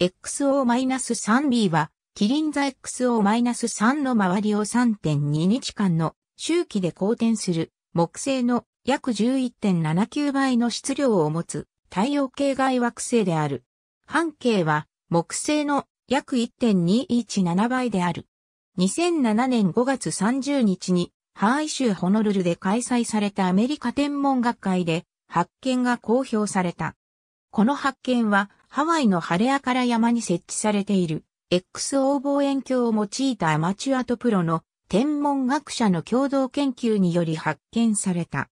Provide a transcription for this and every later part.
XO-3B は、キリン座 XO-3 の周りを3.2日間の周期で公転する木星の約11.79倍の質量を持つ太陽系外惑星である。半径は木星の約1.217倍である。2007年5月30日にハワイ州ホノルルで開催されたアメリカ天文学会で発見が公表された。この発見はハワイのハレアから山に設置されている XO 望遠鏡を用いたアマチュアとプロの天文学者の共同研究により発見された。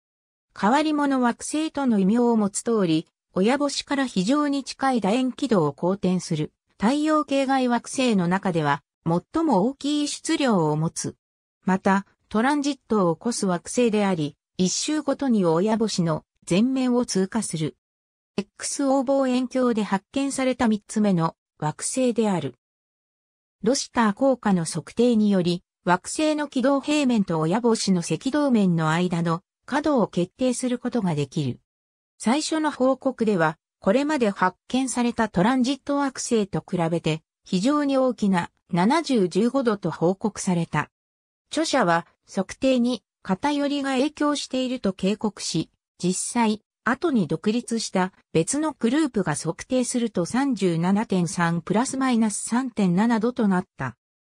変わり者惑星との異名を持つ通り、親星から非常に近い楕円軌道を公転する太陽系外惑星の中では最も大きい質量を持つ。また、トランジットを起こす惑星であり、一周ごとに親星の全面を通過する。XO 望遠鏡で発見された三つ目の惑星である。ロシター効果の測定により、惑星の軌道平面と親星の赤道面の間の角を決定することができる。最初の報告では、これまで発見されたトランジット惑星と比べて非常に大きな7015度と報告された。著者は測定に偏りが影響していると警告し、実際、後に独立した別のグループが測定すると37.3プラスマイナス3.7度となった。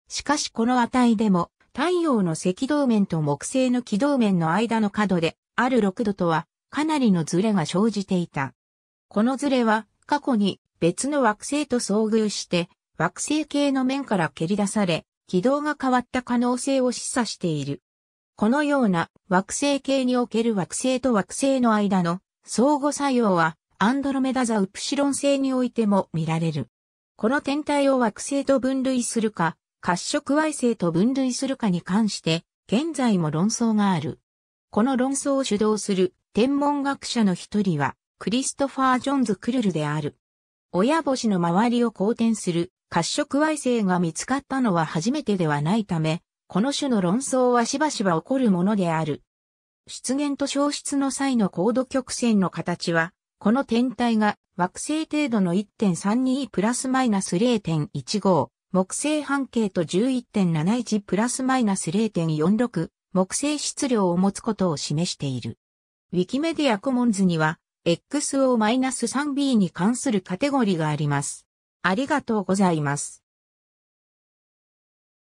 しかしこの値でも太陽の赤道面と木星の軌道面の間の角である6度とはかなりのズレが生じていた。このズレは過去に別の惑星と遭遇して惑星系の面から蹴り出され軌道が変わった可能性を示唆している。このような惑星系における惑星と惑星の間の相互作用はアンドロメダ座ウプシロン星においても見られる。この天体を惑星と分類するか、褐色矮星と分類するかに関して、現在も論争がある。この論争を主導する天文学者の一人は、クリストファー・ジョンズ・クルルである。親星の周りを公転する褐色矮星が見つかったのは初めてではないため、この種の論争はしばしば起こるものである。出現と消失の際の高度曲線の形は、この天体が惑星程度の1.32プラスマイナス0.15、木星半径と11.71プラスマイナス0.46、木星質量を持つことを示している。ウィキメディアコモンズには、XO-3B に関するカテゴリーがあります。ありがとうございます。